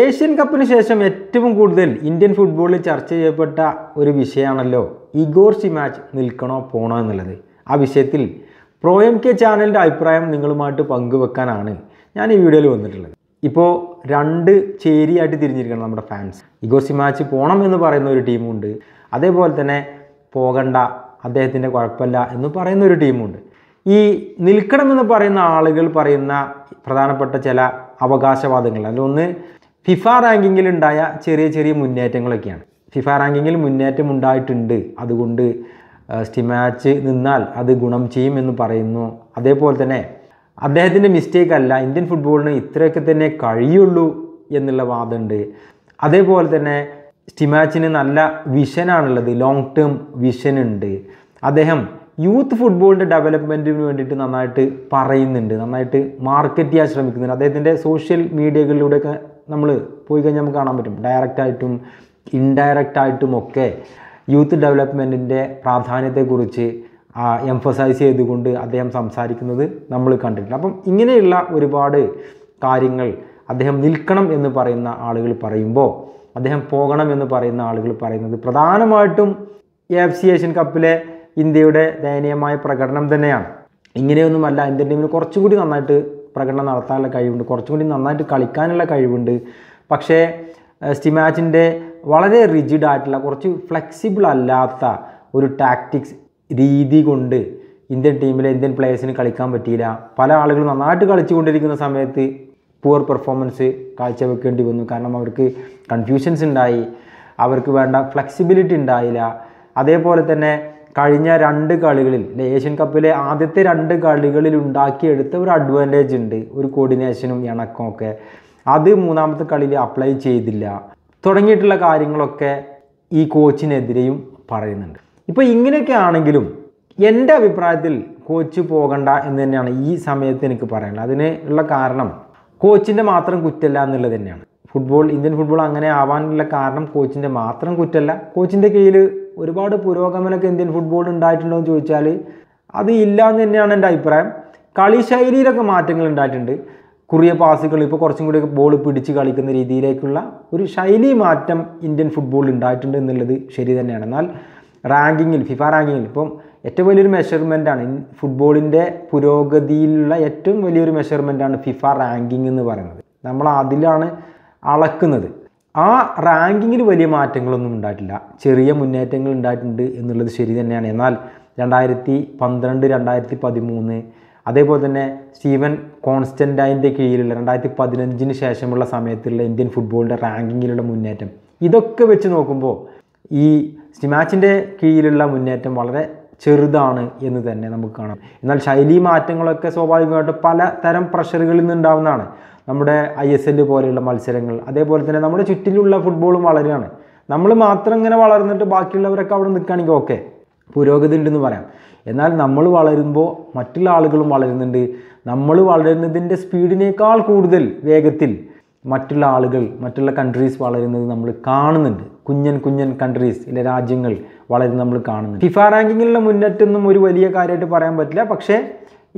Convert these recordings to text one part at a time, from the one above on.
Asian കപ്പിന് ശേഷം ഏറ്റവും കൂടുതൽ ഇന്ത്യൻ ഫുട്ബോളിൽ ചർച്ച ചെയ്യപ്പെട്ട ഒരു വിഷയമാണല്ലോ ഇഗോർ സിമാച്ച് നിൽക്കണോ പോണോ എന്നുള്ളത് ആ വിഷയത്തിൽ പ്രോ എം കെ ചാനലിൻ്റെ അഭിപ്രായം നിങ്ങളുമായിട്ട് പങ്കുവെക്കാനാണ് ഞാൻ ഈ വീഡിയോയിൽ വന്നിട്ടുള്ളത് ഇപ്പോൾ രണ്ട് ചേരിയായിട്ട് തിരിഞ്ഞിരിക്കണം നമ്മുടെ ഫാൻസ് ഇഗോർ സിമാച്ച് പോകണം എന്ന് പറയുന്ന ഒരു ടീമുണ്ട് അതേപോലെ തന്നെ പോകണ്ട അദ്ദേഹത്തിൻ്റെ കുഴപ്പമില്ല എന്ന് പറയുന്ന ഒരു ടീമുണ്ട് ഈ നിൽക്കണമെന്ന് പറയുന്ന ആളുകൾ പറയുന്ന പ്രധാനപ്പെട്ട ചില അവകാശവാദങ്ങൾ അതിലൊന്ന് ഫിഫ ഉണ്ടായ ചെറിയ ചെറിയ മുന്നേറ്റങ്ങളൊക്കെയാണ് ഫിഫ റാങ്കിങ്ങിൽ മുന്നേറ്റം ഉണ്ടായിട്ടുണ്ട് അതുകൊണ്ട് സ്റ്റിമാച്ച് നിന്നാൽ അത് ഗുണം ചെയ്യുമെന്ന് പറയുന്നു അതേപോലെ തന്നെ അദ്ദേഹത്തിൻ്റെ മിസ്റ്റേക്ക് അല്ല ഇന്ത്യൻ ഫുട്ബോളിന് ഇത്രയൊക്കെ തന്നെ കഴിയുള്ളൂ എന്നുള്ള വാദമുണ്ട് അതേപോലെ തന്നെ സ്റ്റിമാച്ചിന് നല്ല വിഷനാണുള്ളത് ലോങ് ടേം വിഷൻ ഉണ്ട് അദ്ദേഹം യൂത്ത് ഫുട്ബോളിൻ്റെ ഡെവലപ്മെൻറ്റിന് വേണ്ടിയിട്ട് നന്നായിട്ട് പറയുന്നുണ്ട് നന്നായിട്ട് മാർക്കറ്റ് ചെയ്യാൻ ശ്രമിക്കുന്നുണ്ട് അദ്ദേഹത്തിൻ്റെ സോഷ്യൽ മീഡിയകളിലൂടെയൊക്കെ നമ്മൾ പോയി കഴിഞ്ഞാൽ നമുക്ക് കാണാൻ പറ്റും ഡയറക്റ്റായിട്ടും ഇൻഡയറക്റ്റായിട്ടും ഒക്കെ യൂത്ത് ഡെവലപ്മെൻറ്റിൻ്റെ പ്രാധാന്യത്തെക്കുറിച്ച് എംഫസൈസ് ചെയ്തുകൊണ്ട് അദ്ദേഹം സംസാരിക്കുന്നത് നമ്മൾ കണ്ടിട്ടുണ്ട് അപ്പം ഇങ്ങനെയുള്ള ഒരുപാട് കാര്യങ്ങൾ അദ്ദേഹം നിൽക്കണം എന്ന് പറയുന്ന ആളുകൾ പറയുമ്പോൾ അദ്ദേഹം പോകണം എന്ന് പറയുന്ന ആളുകൾ പറയുന്നത് പ്രധാനമായിട്ടും എഫ് സി ഏഷ്യൻ കപ്പിലെ ഇന്ത്യയുടെ ദയനീയമായ പ്രകടനം തന്നെയാണ് ഇങ്ങനെയൊന്നുമല്ല ഇന്ത്യൻ ടീമിന് കുറച്ചുകൂടി നന്നായിട്ട് പ്രകടനം നടത്താനുള്ള കഴിവുണ്ട് കുറച്ചും കൂടി നന്നായിട്ട് കളിക്കാനുള്ള കഴിവുണ്ട് പക്ഷേ സ്റ്റിമാച്ചിൻ്റെ വളരെ റിജിഡ് ആയിട്ടുള്ള കുറച്ച് ഫ്ലെക്സിബിൾ അല്ലാത്ത ഒരു ടാക്റ്റിക്സ് രീതി കൊണ്ട് ഇന്ത്യൻ ടീമിലെ ഇന്ത്യൻ പ്ലേയേഴ്സിന് കളിക്കാൻ പറ്റിയില്ല പല ആളുകളും നന്നായിട്ട് കളിച്ചുകൊണ്ടിരിക്കുന്ന സമയത്ത് പൂർ പെർഫോമൻസ് കാഴ്ചവെക്കേണ്ടി വന്നു കാരണം അവർക്ക് കൺഫ്യൂഷൻസ് ഉണ്ടായി അവർക്ക് വേണ്ട ഫ്ലെക്സിബിലിറ്റി ഉണ്ടായില്ല അതേപോലെ തന്നെ കഴിഞ്ഞ രണ്ട് കളികളിൽ ഏഷ്യൻ കപ്പിലെ ആദ്യത്തെ രണ്ട് കളികളിൽ ഉണ്ടാക്കിയെടുത്ത ഒരു അഡ്വാൻറ്റേജ് ഉണ്ട് ഒരു കോർഡിനേഷനും ഇണക്കമൊക്കെ അത് മൂന്നാമത്തെ കളിയിൽ അപ്ലൈ ചെയ്തില്ല തുടങ്ങിയിട്ടുള്ള കാര്യങ്ങളൊക്കെ ഈ കോച്ചിനെതിരെയും പറയുന്നുണ്ട് ഇപ്പോൾ ഇങ്ങനെയൊക്കെ ആണെങ്കിലും എൻ്റെ അഭിപ്രായത്തിൽ കോച്ച് പോകണ്ട എന്ന് തന്നെയാണ് ഈ സമയത്ത് എനിക്ക് പറയാനുള്ളത് അതിന് ഉള്ള കാരണം കോച്ചിൻ്റെ മാത്രം കുറ്റല്ല എന്നുള്ളത് തന്നെയാണ് ഫുട്ബോൾ ഇന്ത്യൻ ഫുട്ബോൾ അങ്ങനെ ആവാനുള്ള കാരണം കോച്ചിൻ്റെ മാത്രം കുറ്റല്ല കോച്ചിൻ്റെ കീഴിൽ ഒരുപാട് പുരോഗമനമൊക്കെ ഇന്ത്യൻ ഫുട്ബോൾ ഉണ്ടായിട്ടുണ്ടോ എന്ന് ചോദിച്ചാൽ അത് ഇല്ല എന്ന് തന്നെയാണ് എൻ്റെ അഭിപ്രായം കളി മാറ്റങ്ങൾ ഉണ്ടായിട്ടുണ്ട് കുറിയ പാസുകൾ ഇപ്പോൾ കുറച്ചും കൂടിയൊക്കെ ബോൾ പിടിച്ച് കളിക്കുന്ന രീതിയിലേക്കുള്ള ഒരു ശൈലി മാറ്റം ഇന്ത്യൻ ഫുട്ബോളിൽ ഉണ്ടായിട്ടുണ്ട് എന്നുള്ളത് ശരി തന്നെയാണ് എന്നാൽ റാങ്കിങ്ങിൽ ഫിഫ റാങ്കിങ്ങിൽ ഇപ്പം ഏറ്റവും വലിയൊരു മെഷർമെൻറ്റാണ് ഫുട്ബോളിൻ്റെ പുരോഗതിയിലുള്ള ഏറ്റവും വലിയൊരു മെഷർമെൻറ്റാണ് ഫിഫ റാങ്കിങ് എന്ന് പറയുന്നത് നമ്മൾ അതിലാണ് അളക്കുന്നത് ആ റാങ്കിങ്ങിൽ വലിയ മാറ്റങ്ങളൊന്നും ഉണ്ടായിട്ടില്ല ചെറിയ മുന്നേറ്റങ്ങൾ ഉണ്ടായിട്ടുണ്ട് എന്നുള്ളത് ശരി തന്നെയാണ് എന്നാൽ രണ്ടായിരത്തി പന്ത്രണ്ട് രണ്ടായിരത്തി പതിമൂന്ന് അതേപോലെ തന്നെ സ്റ്റീവൻ കോൺസ്റ്റൻറ്റൈൻ്റെ കീഴിലുള്ള രണ്ടായിരത്തി പതിനഞ്ചിന് ശേഷമുള്ള സമയത്തുള്ള ഇന്ത്യൻ ഫുട്ബോളിൻ്റെ റാങ്കിങ്ങിലുള്ള മുന്നേറ്റം ഇതൊക്കെ വെച്ച് നോക്കുമ്പോൾ ഈ സ്റ്റിമാച്ചിൻ്റെ കീഴിലുള്ള മുന്നേറ്റം വളരെ ചെറുതാണ് എന്ന് തന്നെ നമുക്ക് കാണാം എന്നാൽ ശൈലി മാറ്റങ്ങളൊക്കെ സ്വാഭാവികമായിട്ട് പല തരം പ്രഷറുകളിൽ നിന്നുണ്ടാവുന്നതാണ് നമ്മുടെ ഐ എസ് എൽ പോലെയുള്ള മത്സരങ്ങൾ അതേപോലെ തന്നെ നമ്മുടെ ചുറ്റിലുള്ള ഫുട്ബോളും വളരുകയാണ് നമ്മൾ മാത്രം ഇങ്ങനെ വളർന്നിട്ട് ബാക്കിയുള്ളവരൊക്കെ അവിടെ നിൽക്കുകയാണെങ്കിൽ ഓക്കെ പുരോഗതി ഉണ്ടെന്ന് പറയാം എന്നാൽ നമ്മൾ വളരുമ്പോൾ മറ്റുള്ള ആളുകളും വളരുന്നുണ്ട് നമ്മൾ വളരുന്നതിൻ്റെ സ്പീഡിനേക്കാൾ കൂടുതൽ വേഗത്തിൽ മറ്റുള്ള ആളുകൾ മറ്റുള്ള കൺട്രീസ് വളരുന്നത് നമ്മൾ കാണുന്നുണ്ട് കുഞ്ഞൻ കുഞ്ഞൻ കൺട്രീസ് ഇല്ല രാജ്യങ്ങൾ വളരുന്നത് നമ്മൾ കാണുന്നുണ്ട് ഫിഫ റാങ്കിങ്ങിലുള്ള മുന്നേറ്റമൊന്നും ഒരു വലിയ കാര്യമായിട്ട് പറയാൻ പറ്റില്ല പക്ഷേ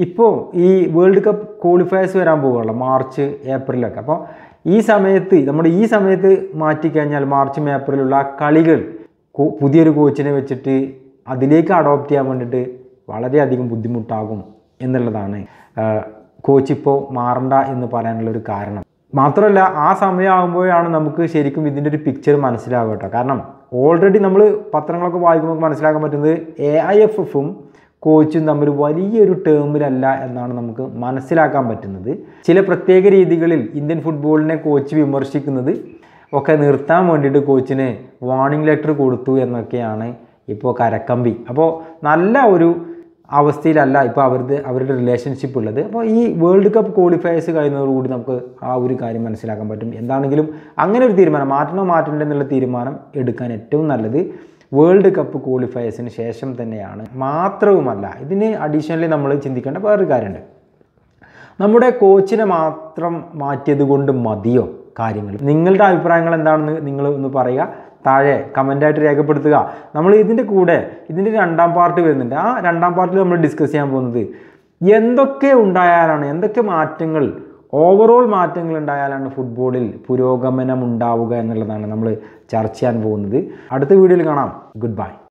ഇപ്പോൾ ഈ വേൾഡ് കപ്പ് ക്വാളിഫയേഴ്സ് വരാൻ പോവുകയുള്ള മാർച്ച് ഏപ്രിലൊക്കെ അപ്പോൾ ഈ സമയത്ത് നമ്മുടെ ഈ സമയത്ത് മാറ്റിക്കഴിഞ്ഞാൽ മാർച്ചും ഏപ്രിലുള്ള കളികൾ പുതിയൊരു കോച്ചിനെ വെച്ചിട്ട് അതിലേക്ക് അഡോപ്റ്റ് ചെയ്യാൻ വേണ്ടിയിട്ട് വളരെയധികം ബുദ്ധിമുട്ടാകും എന്നുള്ളതാണ് കോച്ച് ഇപ്പോൾ മാറണ്ട എന്ന് പറയാനുള്ള ഒരു കാരണം മാത്രമല്ല ആ സമയമാകുമ്പോഴാണ് നമുക്ക് ശരിക്കും ഇതിൻ്റെ ഒരു പിക്ചർ മനസ്സിലാവുക കേട്ടോ കാരണം ഓൾറെഡി നമ്മൾ പത്രങ്ങളൊക്കെ വായിക്കുമ്പോൾ മനസ്സിലാക്കാൻ പറ്റുന്നത് എ ഐ എഫ് എഫും കോച്ചും തമ്മിൽ വലിയൊരു ടേമിലല്ല എന്നാണ് നമുക്ക് മനസ്സിലാക്കാൻ പറ്റുന്നത് ചില പ്രത്യേക രീതികളിൽ ഇന്ത്യൻ ഫുട്ബോളിനെ കോച്ച് വിമർശിക്കുന്നത് ഒക്കെ നിർത്താൻ വേണ്ടിയിട്ട് കോച്ചിന് വാർണിംഗ് ലെറ്റർ കൊടുത്തു എന്നൊക്കെയാണ് ഇപ്പോൾ കരക്കമ്പി അപ്പോൾ നല്ല ഒരു അവസ്ഥയിലല്ല ഇപ്പോൾ അവരുടെ അവരുടെ റിലേഷൻഷിപ്പ് ഉള്ളത് അപ്പോൾ ഈ വേൾഡ് കപ്പ് ക്വാളിഫയേഴ്സ് കഴിയുന്നതോടുകൂടി നമുക്ക് ആ ഒരു കാര്യം മനസ്സിലാക്കാൻ പറ്റും എന്താണെങ്കിലും അങ്ങനെ ഒരു തീരുമാനം മാറ്റണോ മാറ്റണ്ടോ എന്നുള്ള തീരുമാനം എടുക്കാൻ ഏറ്റവും നല്ലത് വേൾഡ് കപ്പ് ക്വാളിഫയേഴ്സിന് ശേഷം തന്നെയാണ് മാത്രവുമല്ല ഇതിന് അഡീഷണലി നമ്മൾ ചിന്തിക്കേണ്ട വേറൊരു കാര്യമുണ്ട് നമ്മുടെ കോച്ചിനെ മാത്രം മാറ്റിയത് കൊണ്ട് മതിയോ കാര്യങ്ങൾ നിങ്ങളുടെ അഭിപ്രായങ്ങൾ എന്താണെന്ന് നിങ്ങൾ ഒന്ന് പറയുക താഴെ കമൻറ്റായിട്ട് രേഖപ്പെടുത്തുക നമ്മൾ ഇതിൻ്റെ കൂടെ ഇതിൻ്റെ രണ്ടാം പാർട്ട് വരുന്നുണ്ട് ആ രണ്ടാം പാർട്ടിൽ നമ്മൾ ഡിസ്കസ് ചെയ്യാൻ പോകുന്നത് എന്തൊക്കെ ഉണ്ടായാലാണ് എന്തൊക്കെ മാറ്റങ്ങൾ ഓവറോൾ മാറ്റങ്ങൾ ഉണ്ടായാലാണ് ഫുട്ബോളിൽ പുരോഗമനം ഉണ്ടാവുക എന്നുള്ളതാണ് നമ്മൾ ചർച്ച ചെയ്യാൻ പോകുന്നത് അടുത്ത വീഡിയോയിൽ കാണാം ഗുഡ് ബൈ